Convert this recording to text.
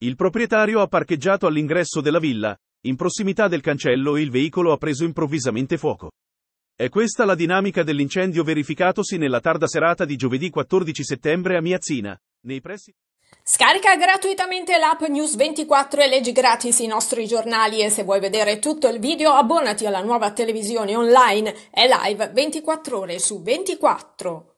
Il proprietario ha parcheggiato all'ingresso della villa, in prossimità del cancello e il veicolo ha preso improvvisamente fuoco. È questa la dinamica dell'incendio verificatosi nella tarda serata di giovedì 14 settembre a Miazzina, nei pressi. Scarica gratuitamente l'app News 24 e leggi gratis i nostri giornali e se vuoi vedere tutto il video abbonati alla nuova televisione online e live 24 ore su 24.